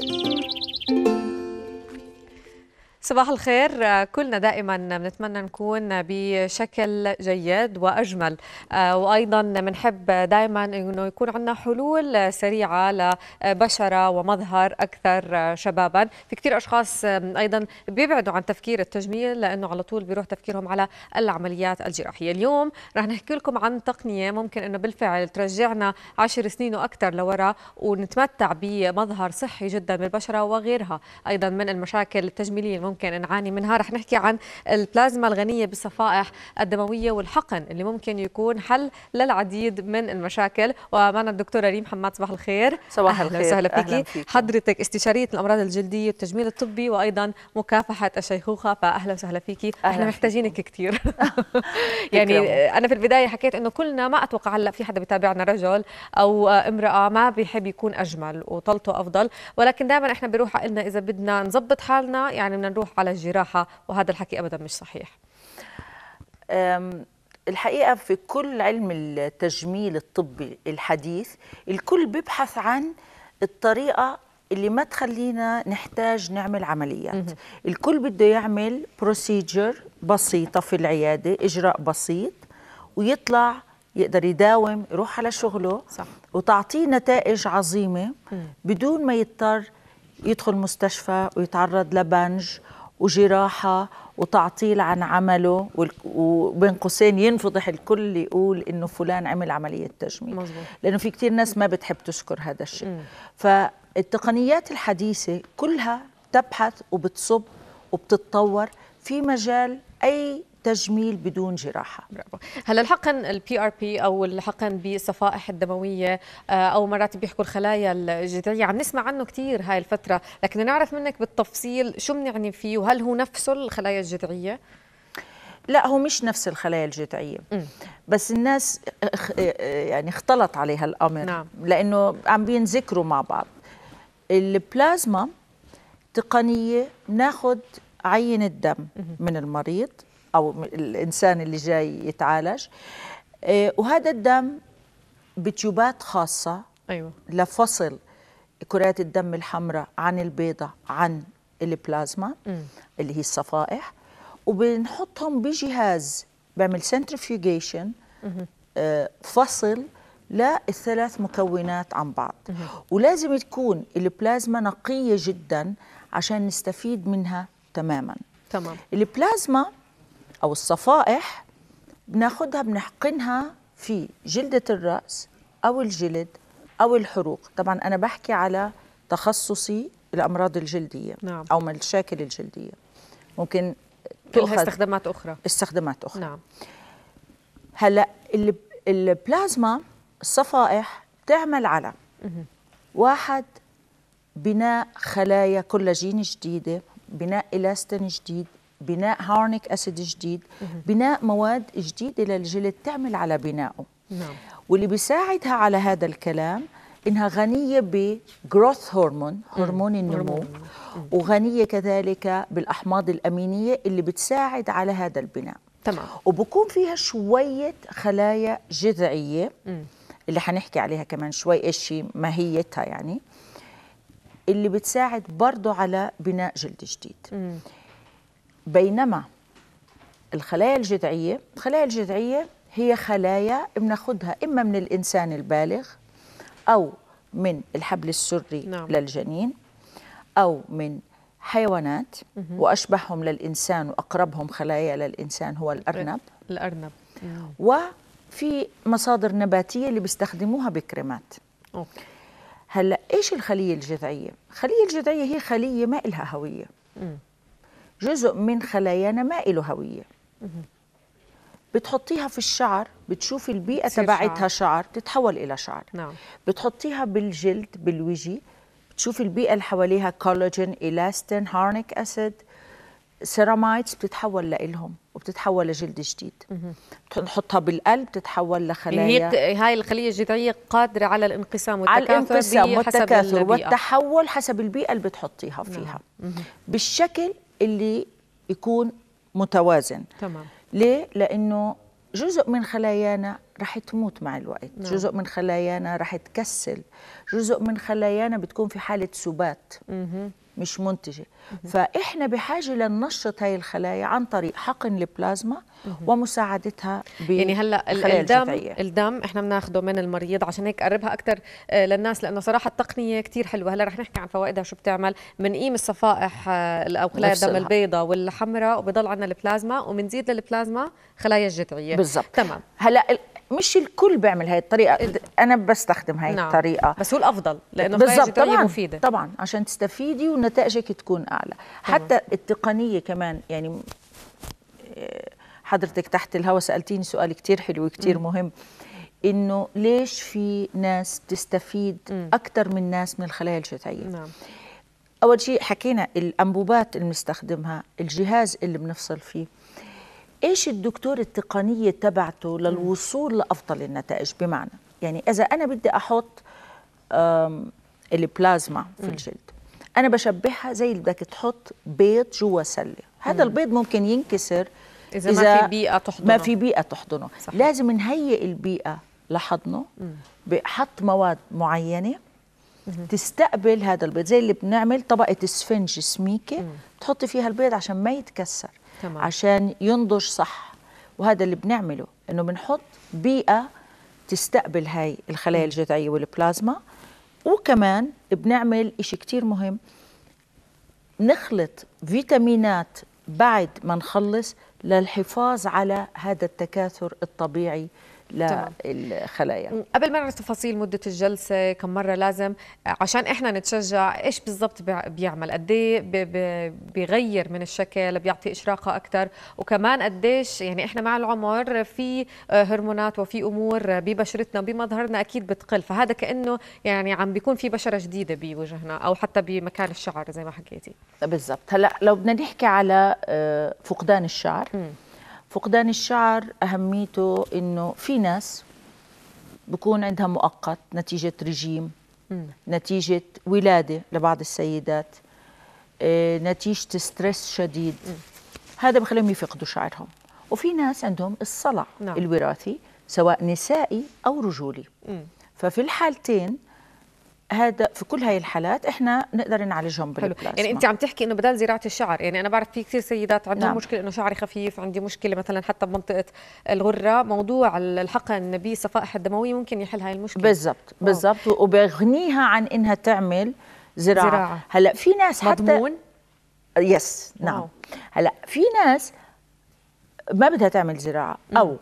Música صباح الخير كلنا دائما بنتمنى نكون بشكل جيد واجمل آه، وايضا بنحب دائما انه يكون عندنا حلول سريعه لبشره ومظهر اكثر شبابا في كثير اشخاص ايضا بيبعدوا عن تفكير التجميل لانه على طول بيروح تفكيرهم على العمليات الجراحيه اليوم رح نحكي لكم عن تقنيه ممكن انه بالفعل ترجعنا عشر سنين واكثر لورا ونتمتع بمظهر صحي جدا بالبشره وغيرها ايضا من المشاكل التجميليه ممكن نعاني منها رح نحكي عن البلازما الغنية بالصفائح الدموية والحقن اللي ممكن يكون حل للعديد من المشاكل ومعنا الدكتورة ريم حماد صباح الخير صباح أهلا الخير وسهلا فيكي حضرتك استشارية الأمراض الجلدية والتجميل الطبي وأيضا مكافحة الشيخوخة فأهلا وسهلا فيكي أهلا احنا محتاجينك كثير يعني أنا في البداية حكيت إنه كلنا ما أتوقع هلا في حدا بيتابعنا رجل أو امرأة ما بيحب يكون أجمل وطلته أفضل ولكن دائما احنا بروح قلنا إذا بدنا نظبط حالنا يعني بدنا نروح تروح على الجراحه وهذا الحكي ابدا مش صحيح الحقيقه في كل علم التجميل الطبي الحديث الكل بيبحث عن الطريقه اللي ما تخلينا نحتاج نعمل عمليات الكل بده يعمل بروسيجر بسيطه في العياده اجراء بسيط ويطلع يقدر يداوم يروح على شغله صح. وتعطيه نتائج عظيمه بدون ما يضطر يدخل مستشفى ويتعرض لبنج وجراحة وتعطيل عن عمله وبين قوسين ينفضح الكل يقول انه فلان عمل عملية تجميل مزبوط. لانه في كثير ناس ما بتحب تشكر هذا الشيء فالتقنيات الحديثة كلها تبحث وبتصب وبتتطور في مجال اي تجميل بدون جراحه برافو هلا الحقن البي ار بي او الحقن بالصفائح الدمويه آه، او مرات بيحكوا الخلايا الجذعيه عم نسمع عنه كثير هاي الفتره لكن نعرف منك بالتفصيل شو بنعني فيه وهل هو نفسه الخلايا الجذعيه لا هو مش نفس الخلايا الجذعيه بس الناس آه، آه، يعني اختلط عليها الامر نعم. لانه عم بينذكروا مع بعض البلازما تقنيه ناخذ عينه دم من المريض أو الإنسان اللي جاي يتعالج آه، وهذا الدم بتيوبات خاصة أيوة. لفصل كريات الدم الحمراء عن البيضة عن البلازما م. اللي هي الصفائح وبنحطهم بجهاز بعمل سنترفيوجيشن آه، فصل للثلاث مكونات عن بعض ولازم تكون البلازما نقية جدا عشان نستفيد منها تماما تمام البلازما أو الصفائح بناخدها بنحقنها في جلدة الرأس أو الجلد أو الحروق طبعا أنا بحكي على تخصصي الأمراض الجلدية نعم. أو المشاكل الجلدية ممكن كلها استخدامات أخرى استخدامات أخرى نعم هلا البلازما الصفائح بتعمل على واحد بناء خلايا كولاجين جديدة بناء الاستن جديد بناء هارنيك اسيد جديد بناء مواد جديده للجلد تعمل على بنائه نعم واللي بيساعدها على هذا الكلام انها غنيه بجروث هرمون هرمون النمو وغنيه كذلك بالاحماض الامينيه اللي بتساعد على هذا البناء تمام وبكون فيها شويه خلايا جذعيه مم. اللي حنحكي عليها كمان شوي ايش ماهيتها يعني اللي بتساعد برضه على بناء جلد جديد مم. بينما الخلايا الجذعية الخلايا الجذعية هي خلايا بناخدها إما من الإنسان البالغ أو من الحبل السري نعم. للجنين أو من حيوانات وأشبههم للإنسان وأقربهم خلايا للإنسان هو الأرنب الأرنب وفي مصادر نباتية اللي بيستخدموها بكريمات أوكي. هلا إيش الخلية الجذعية؟ الخلية الجذعية هي خلية ما إلها هوية مم. جزء من خلايانا ما له هويه بتحطيها في الشعر بتشوفي البيئه تبعتها شعر. شعر تتحول الى شعر نعم. بتحطيها بالجلد بالوجي بتشوفي البيئه اللي حواليها كولاجين الاستين هارنيك اسيد سيرامايتس بتتحول لإلهم وبتتحول لجلد جديد بتحطها بالقلب بتتحول لخلايا يعني هي هاي الخليه الجذعيه قادره على الانقسام والتكاثر على الانقسام والتكاثر والتحول حسب البيئه اللي بتحطيها فيها نعم. بالشكل اللي يكون متوازن تمام ليه؟ لأنه جزء من خلايانا رح تموت مع الوقت نعم. جزء من خلايانا رح تكسل جزء من خلايانا بتكون في حالة سبات مه. مش منتجة فإحنا بحاجة لننشط هاي الخلايا عن طريق حقن البلازما ومساعدتها يعني هلا الدم الجزائية. الدم احنا بناخده من المريض عشان هيك قربها اكثر آه، للناس لانه صراحه التقنيه كثير حلوه هلا رح نحكي عن فوائدها شو بتعمل بنقيم الصفائح آه، او خلايا الدم البيضاء والحمراء وبضل عندنا البلازما وبنزيد للبلازما خلايا الجذعيه بالضبط تمام هلا مش الكل بيعمل هاي الطريقه انا بستخدم هاي نعم. الطريقه بس هو الافضل لانه بالظبط طبعا مفيده طبعا عشان تستفيدي ونتائجك تكون اعلى حتى التقنيه كمان يعني حضرتك تحت الهوا سالتيني سؤال كتير حلو وكتير مهم انه ليش في ناس بتستفيد اكثر من ناس من الخلايا الجذعيه نعم. اول شيء حكينا الانبوبات اللي بنستخدمها الجهاز اللي بنفصل فيه ايش الدكتور التقنيه تبعته للوصول لافضل النتائج بمعنى يعني اذا انا بدي احط البلازما في الجلد انا بشبهها زي اللي بدك تحط بيض جوا سله هذا البيض ممكن ينكسر إذا, إذا ما في بيئة تحضنه ما في بيئة تحضنه صحيح. لازم نهيئ البيئة لحضنه بحط مواد معينة مم. تستقبل هذا البيض زي اللي بنعمل طبقة اسفنج سميكة تحطي فيها البيض عشان ما يتكسر تمام. عشان ينضج صح وهذا اللي بنعمله انه بنحط بيئه تستقبل هاي الخلايا الجذعيه والبلازما وكمان بنعمل شيء كتير مهم نخلط فيتامينات بعد ما نخلص للحفاظ على هذا التكاثر الطبيعي للخلايا قبل ما نعرف تفاصيل مده الجلسه كم مره لازم عشان احنا نتشجع ايش بالضبط بيعمل قد إيه بيغير من الشكل بيعطي اشراقه اكثر وكمان قديش يعني احنا مع العمر في آه، هرمونات وفي امور ببشرتنا بمظهرنا اكيد بتقل فهذا كانه يعني عم بيكون في بشره جديده بوجهنا او حتى بمكان الشعر زي ما حكيتي بالضبط هلا لو بدنا نحكي على آه، فقدان الشعر م. فقدان الشعر اهميته انه في ناس بكون عندها مؤقت نتيجه رجيم نتيجه ولاده لبعض السيدات آه، نتيجه ستريس شديد هذا بخليهم يفقدوا شعرهم وفي ناس عندهم الصلع نعم. الوراثي سواء نسائي او رجولي م. ففي الحالتين هذا في كل هاي الحالات احنا نقدر نعالجهم بالبلازما يعني انت عم تحكي انه بدل زراعه الشعر يعني انا بعرف في كثير سيدات عندهم نعم. مشكله انه شعري خفيف عندي مشكله مثلا حتى بمنطقه الغره موضوع الحقن بصفائح الدمويه ممكن يحل هاي المشكله بالضبط بالضبط وبغنيها عن انها تعمل زراعه, زراعة. هلا في ناس حتى مضمون يس نعم أوه. هلا في ناس ما بدها تعمل زراعه او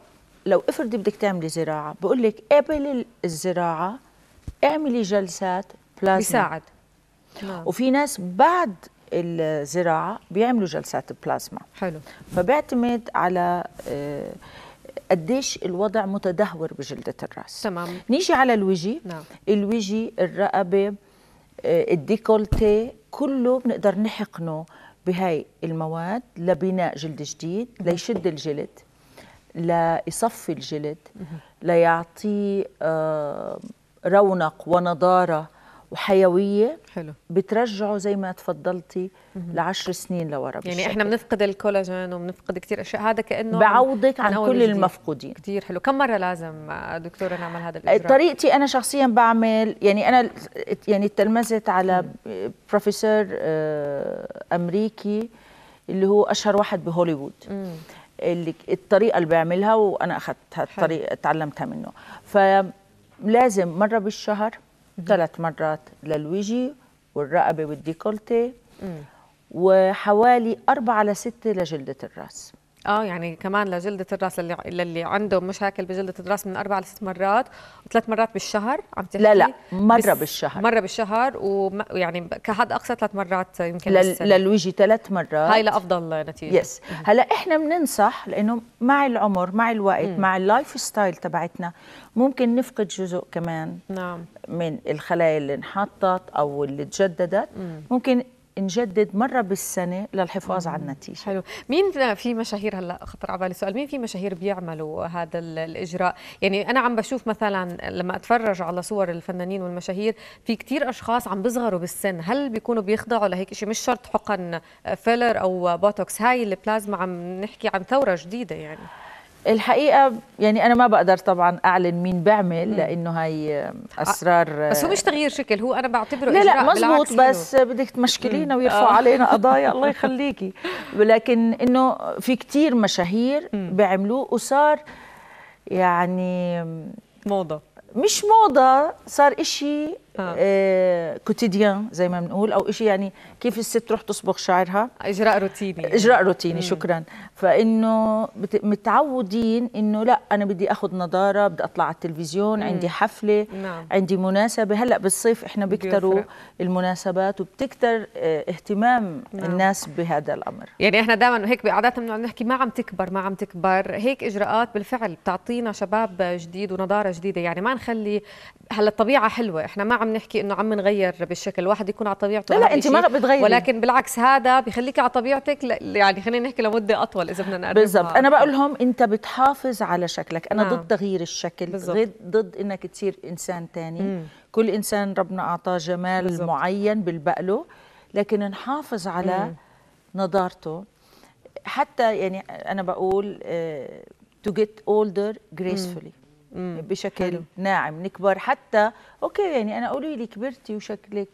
لو افرضي بدك تعملي زراعه بقول لك قبل الزراعه اعملي جلسات بلازما بيساعد نعم. وفي ناس بعد الزراعه بيعملوا جلسات بلازما حلو فبيعتمد على آه، قديش الوضع متدهور بجلدة الراس تمام نيجي على الوجه نعم. الوجه الرقبة آه، الديكولتي كله بنقدر نحقنه بهاي المواد لبناء جلد جديد ليشد الجلد ليصفي الجلد ليعطيه آه، رونق ونضاره وحيويه حلو بترجعه زي ما تفضلتي لعشر سنين لورا يعني احنا بنفقد الكولاجين وبنفقد كثير اشياء هذا كانه بعوضك عن كل جديد. المفقودين كثير حلو كم مره لازم دكتوره نعمل هذا الاجراء طريقتي انا شخصيا بعمل يعني انا يعني تلمذت على مم. بروفيسور آه، امريكي اللي هو اشهر واحد بهوليوود اللي الطريقه اللي بيعملها وانا اخذتها الطريقه تعلمتها منه ف لازم مره بالشهر ثلاث مرات للوجه والرقبه والديكولتي وحوالي أربعة لستة لجلدة الراس اه يعني كمان لجلدة الراس للي للي عنده مشاكل بجلدة الراس من أربع لست مرات وثلاث مرات بالشهر عم تحكي لا لا مرة بالشهر مرة بالشهر ويعني كحد أقصى ثلاث مرات يمكن لل... للوجه ثلاث مرات هاي لأفضل نتيجة يس هلا احنا بننصح لأنه مع العمر مع الوقت مع اللايف ستايل تبعتنا ممكن نفقد جزء كمان نعم من الخلايا اللي انحطت أو اللي تجددت ممكن نجدد مره بالسنه للحفاظ على النتيجه حلو مين في مشاهير هلا خطر على بالي سؤال مين في مشاهير بيعملوا هذا الاجراء يعني انا عم بشوف مثلا لما اتفرج على صور الفنانين والمشاهير في كثير اشخاص عم بيصغروا بالسن هل بيكونوا بيخضعوا لهيك شيء مش شرط حقن فيلر او بوتوكس هاي البلازما عم نحكي عن ثوره جديده يعني الحقيقه يعني انا ما بقدر طبعا اعلن مين بعمل لانه هاي اسرار بس هو مش تغيير شكل هو انا بعتبره لا لا مزبوط بس بدك تمشكلينا ويرفعوا آه. علينا قضايا الله يخليكي ولكن انه في كتير مشاهير بعملوه وصار يعني موضه مش موضه صار إشي آه. آه. كوتيديان زي ما بنقول او شيء يعني كيف الست تروح تصبغ شعرها اجراء روتيني يعني. اجراء روتيني مم. شكرا فانه متعودين انه لا انا بدي اخذ نضاره بدي اطلع على التلفزيون مم. عندي حفله نعم. عندي مناسبه هلا بالصيف احنا بيكتروا المناسبات وبتكتر آه، اهتمام نعم. الناس بهذا الامر يعني احنا دائما هيك عاده بنقعد نحكي ما عم تكبر ما عم تكبر هيك اجراءات بالفعل بتعطينا شباب جديد ونضاره جديده يعني ما نخلي هلا الطبيعه حلوه احنا ما عم نحكي انه عم نغير بالشكل الواحد يكون على طبيعته لا, لا انت ما بتغيري ولكن بالعكس هذا بخليك على طبيعتك يعني خلينا نحكي لمده اطول اذا بدنا نقرب بالضبط انا بقول لهم انت بتحافظ على شكلك انا نعم. ضد تغيير الشكل بالزبط. ضد انك تصير انسان ثاني كل انسان ربنا اعطاه جمال بالزبط. معين بالبق له لكن نحافظ على مم. نضارته حتى يعني انا بقول تو جيت اولدر gracefully بشكل حلو. ناعم نكبر حتى اوكي يعني انا قولي لي كبرتي وشكلك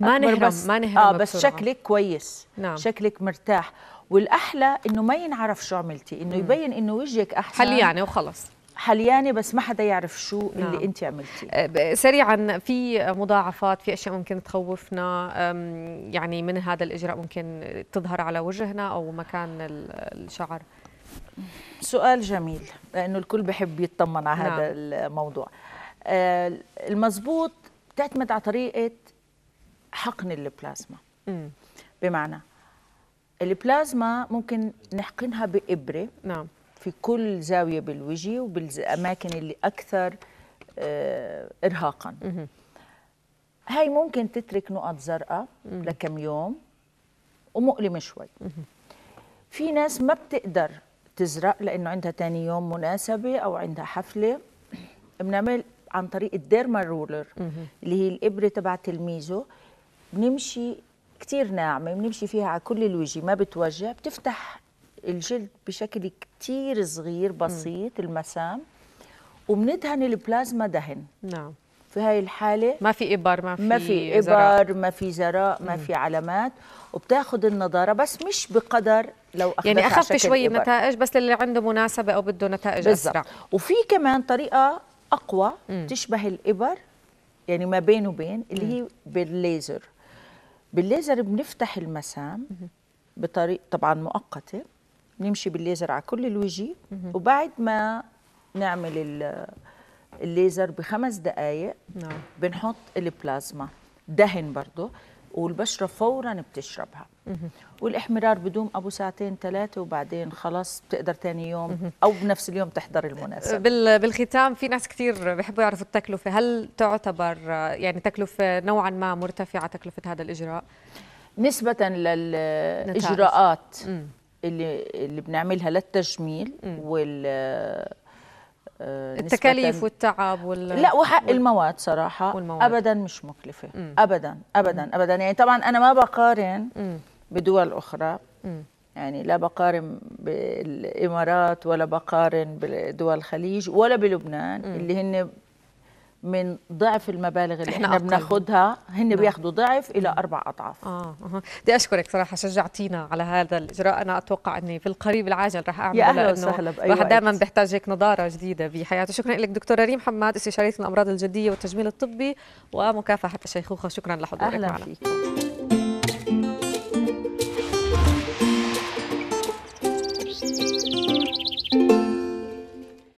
ما نهرم بس ما نهرم اه بس بسرعة. شكلك كويس نعم. شكلك مرتاح والاحلى انه ما ينعرف شو عملتي انه يبين انه وجهك احسن حليانه وخلص حليانه بس ما حدا يعرف شو نعم. اللي انت عملتيه آه، سريعا في مضاعفات في اشياء ممكن تخوفنا يعني من هذا الاجراء ممكن تظهر على وجهنا او مكان الشعر سؤال جميل لأنه الكل بحب يطمن على نعم. هذا الموضوع آه، المزبوط تعتمد على طريقة حقن البلازما بمعنى البلازما ممكن نحقنها بإبرة نعم. في كل زاوية بالوجه وبالأماكن اللي أكثر آه، إرهاقا هاي ممكن تترك نقط زرقاء لكم يوم ومؤلمة شوي في ناس ما بتقدر تزرق لانه عندها ثاني يوم مناسبه او عندها حفله بنعمل عن طريق الديرما رولر اللي هي الابره تبعت الميزو بنمشي كثير ناعمه بنمشي فيها على كل الوجه ما بتوجع بتفتح الجلد بشكل كثير صغير بسيط المسام وبندهن البلازما دهن نعم في هاي الحاله ما في ابر ما في ما في ابر ما في زراء ما في علامات وبتاخذ النضاره بس مش بقدر لو يعني اخذت يعني اخف شوي نتائج بس اللي عنده مناسبه او بده نتائج بالزبط. اسرع وفي كمان طريقه اقوى مم. تشبه الابر يعني ما بين وبين اللي مم. هي بالليزر بالليزر بنفتح المسام بطريقه طبعا مؤقته بنمشي بالليزر على كل الوجه وبعد ما نعمل الليزر بخمس دقائق نعم. بنحط البلازما دهن برضه والبشرة فورا بتشربها والاحمرار بدوم ابو ساعتين ثلاثه وبعدين خلاص بتقدر ثاني يوم او بنفس اليوم تحضر المناسبه أه، بالختام في ناس كثير بحبوا يعرفوا التكلفه هل تعتبر يعني تكلفه نوعا ما مرتفعه تكلفه هذا الاجراء نسبه للاجراءات اللي اللي بنعملها للتجميل وال آه، التكاليف والتعب وال لا وحق وال... المواد صراحه والمواد. ابدا مش مكلفه م. ابدا ابدا م. ابدا يعني طبعا انا ما بقارن م. بدول اخرى م. يعني لا بقارن بالامارات ولا بقارن بدول الخليج ولا بلبنان م. اللي هن من ضعف المبالغ اللي احنا, احنا بناخدها هن نعم. بياخدوا ضعف الى نعم. اربع اضعاف اه بدي اشكرك صراحه شجعتينا على هذا الاجراء انا اتوقع اني في القريب العاجل راح اعمل يا أهلا وسهلا بأي واحد دائما بيحتاج هيك نضاره جديده بحياته شكرا لك دكتوره ريم حماد استشاريه الامراض الجلديه والتجميل الطبي ومكافحه الشيخوخه شكرا لحضورك اهلا معنا. فيك